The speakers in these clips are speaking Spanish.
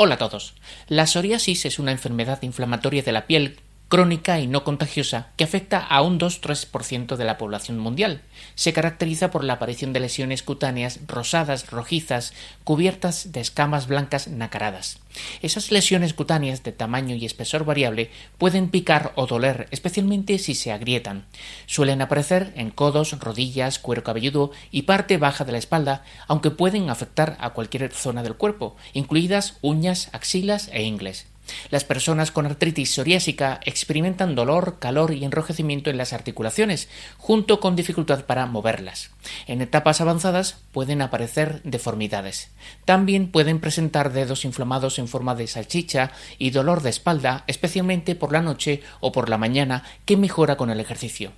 Hola a todos. La psoriasis es una enfermedad inflamatoria de la piel crónica y no contagiosa que afecta a un 2-3% de la población mundial. Se caracteriza por la aparición de lesiones cutáneas rosadas, rojizas, cubiertas de escamas blancas nacaradas. Esas lesiones cutáneas de tamaño y espesor variable pueden picar o doler, especialmente si se agrietan. Suelen aparecer en codos, rodillas, cuero cabelludo y parte baja de la espalda, aunque pueden afectar a cualquier zona del cuerpo, incluidas uñas, axilas e ingles. Las personas con artritis psoriásica experimentan dolor, calor y enrojecimiento en las articulaciones, junto con dificultad para moverlas. En etapas avanzadas pueden aparecer deformidades. También pueden presentar dedos inflamados en forma de salchicha y dolor de espalda, especialmente por la noche o por la mañana, que mejora con el ejercicio.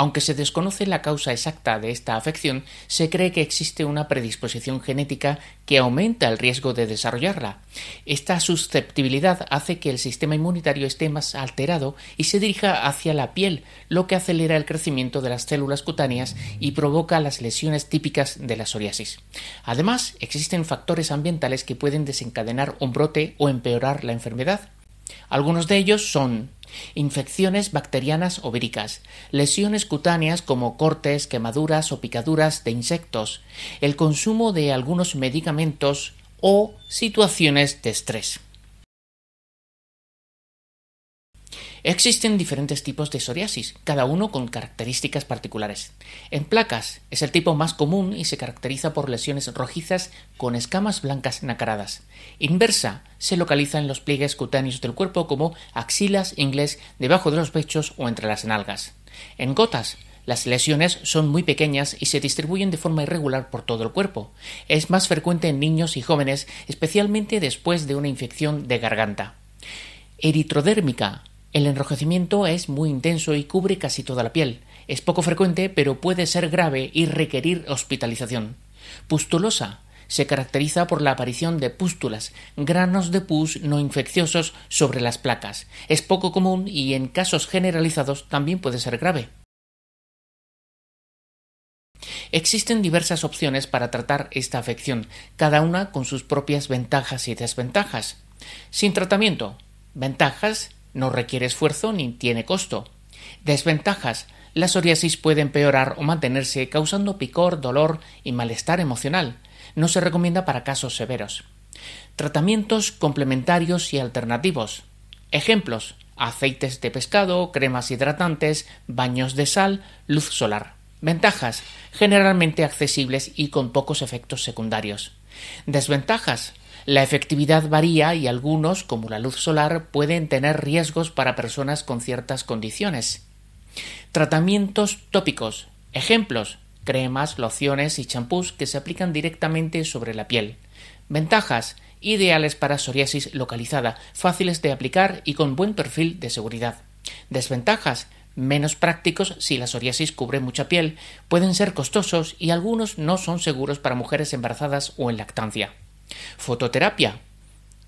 Aunque se desconoce la causa exacta de esta afección, se cree que existe una predisposición genética que aumenta el riesgo de desarrollarla. Esta susceptibilidad hace que el sistema inmunitario esté más alterado y se dirija hacia la piel, lo que acelera el crecimiento de las células cutáneas y provoca las lesiones típicas de la psoriasis. Además, existen factores ambientales que pueden desencadenar un brote o empeorar la enfermedad. Algunos de ellos son infecciones bacterianas o lesiones cutáneas como cortes, quemaduras o picaduras de insectos, el consumo de algunos medicamentos o situaciones de estrés. Existen diferentes tipos de psoriasis, cada uno con características particulares. En placas es el tipo más común y se caracteriza por lesiones rojizas con escamas blancas nacaradas. Inversa se localiza en los pliegues cutáneos del cuerpo como axilas, ingles, debajo de los pechos o entre las nalgas. En gotas las lesiones son muy pequeñas y se distribuyen de forma irregular por todo el cuerpo. Es más frecuente en niños y jóvenes, especialmente después de una infección de garganta. Eritrodérmica el enrojecimiento es muy intenso y cubre casi toda la piel. Es poco frecuente, pero puede ser grave y requerir hospitalización. Pustulosa. Se caracteriza por la aparición de pústulas, granos de pus no infecciosos sobre las placas. Es poco común y en casos generalizados también puede ser grave. Existen diversas opciones para tratar esta afección, cada una con sus propias ventajas y desventajas. Sin tratamiento. Ventajas no requiere esfuerzo ni tiene costo. Desventajas. La psoriasis puede empeorar o mantenerse causando picor, dolor y malestar emocional. No se recomienda para casos severos. Tratamientos complementarios y alternativos. Ejemplos. Aceites de pescado, cremas hidratantes, baños de sal, luz solar. Ventajas. Generalmente accesibles y con pocos efectos secundarios. Desventajas. La efectividad varía y algunos, como la luz solar, pueden tener riesgos para personas con ciertas condiciones. Tratamientos tópicos. Ejemplos. Cremas, lociones y champús que se aplican directamente sobre la piel. Ventajas. Ideales para psoriasis localizada, fáciles de aplicar y con buen perfil de seguridad. Desventajas menos prácticos si la psoriasis cubre mucha piel, pueden ser costosos y algunos no son seguros para mujeres embarazadas o en lactancia. Fototerapia.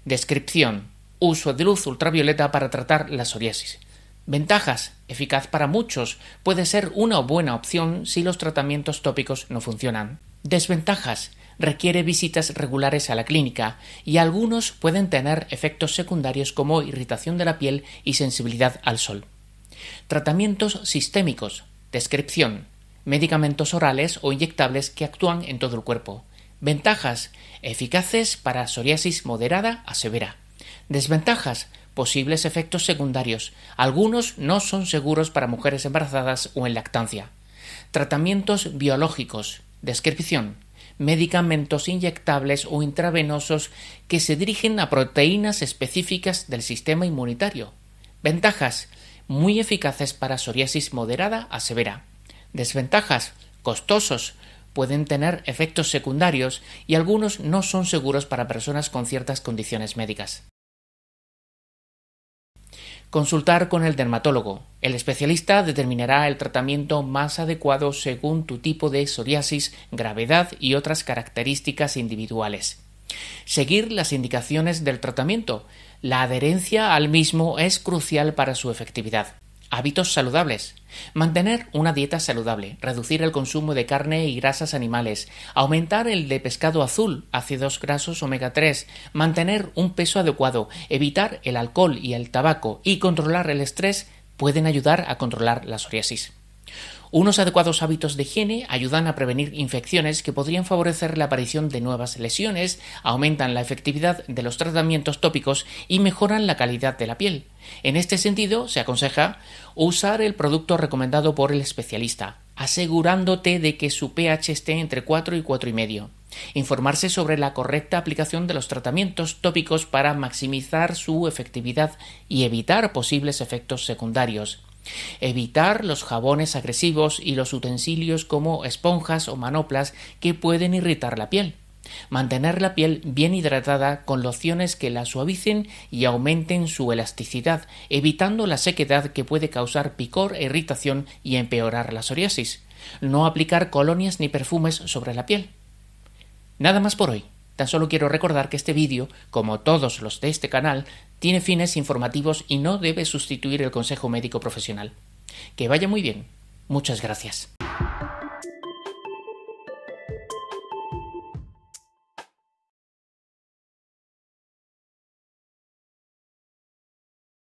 Descripción. Uso de luz ultravioleta para tratar la psoriasis. Ventajas. Eficaz para muchos. Puede ser una buena opción si los tratamientos tópicos no funcionan. Desventajas. Requiere visitas regulares a la clínica y algunos pueden tener efectos secundarios como irritación de la piel y sensibilidad al sol. Tratamientos sistémicos. Descripción. Medicamentos orales o inyectables que actúan en todo el cuerpo. Ventajas eficaces para psoriasis moderada a severa. Desventajas posibles efectos secundarios. Algunos no son seguros para mujeres embarazadas o en lactancia. Tratamientos biológicos. Descripción. Medicamentos inyectables o intravenosos que se dirigen a proteínas específicas del sistema inmunitario. Ventajas. Muy eficaces para psoriasis moderada a severa. Desventajas. Costosos pueden tener efectos secundarios y algunos no son seguros para personas con ciertas condiciones médicas. Consultar con el dermatólogo. El especialista determinará el tratamiento más adecuado según tu tipo de psoriasis, gravedad y otras características individuales. Seguir las indicaciones del tratamiento. La adherencia al mismo es crucial para su efectividad. Hábitos saludables. Mantener una dieta saludable, reducir el consumo de carne y grasas animales, aumentar el de pescado azul, ácidos grasos omega 3, mantener un peso adecuado, evitar el alcohol y el tabaco y controlar el estrés pueden ayudar a controlar la psoriasis. Unos adecuados hábitos de higiene ayudan a prevenir infecciones que podrían favorecer la aparición de nuevas lesiones, aumentan la efectividad de los tratamientos tópicos y mejoran la calidad de la piel. En este sentido, se aconseja usar el producto recomendado por el especialista, asegurándote de que su pH esté entre 4 y cuatro y medio. Informarse sobre la correcta aplicación de los tratamientos tópicos para maximizar su efectividad y evitar posibles efectos secundarios. Evitar los jabones agresivos y los utensilios como esponjas o manoplas que pueden irritar la piel. Mantener la piel bien hidratada con lociones que la suavicen y aumenten su elasticidad, evitando la sequedad que puede causar picor irritación y empeorar la psoriasis. No aplicar colonias ni perfumes sobre la piel. Nada más por hoy. Tan solo quiero recordar que este vídeo, como todos los de este canal, tiene fines informativos y no debe sustituir el consejo médico profesional. Que vaya muy bien. Muchas gracias.